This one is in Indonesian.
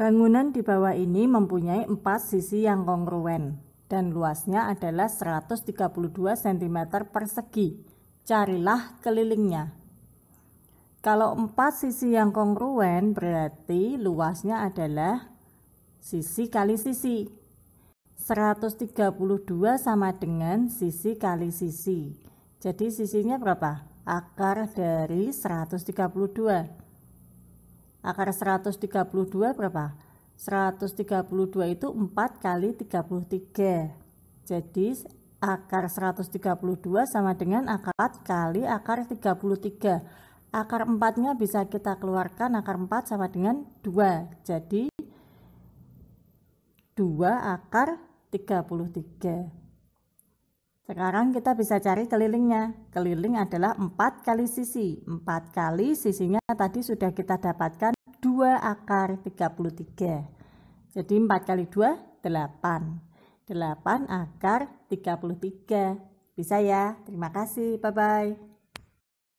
Bangunan di bawah ini mempunyai empat sisi yang kongruen dan luasnya adalah 132 cm persegi. Carilah kelilingnya. Kalau empat sisi yang kongruen berarti luasnya adalah sisi kali sisi. 132 sama dengan sisi kali sisi. Jadi sisinya berapa? Akar dari 132. Akar 132 berapa? 132 itu 4 kali 33. Jadi akar 132 sama dengan akar 4 kali akar 33. Akar 4-nya bisa kita keluarkan akar 4 sama dengan 2. Jadi 2 akar 33. Sekarang kita bisa cari kelilingnya. Keliling adalah 4 kali sisi. 4 kali sisinya tadi sudah kita dapatkan 2 akar 33. Jadi 4 kali 2, 8. 8 akar 33. Bisa ya? Terima kasih. Bye-bye.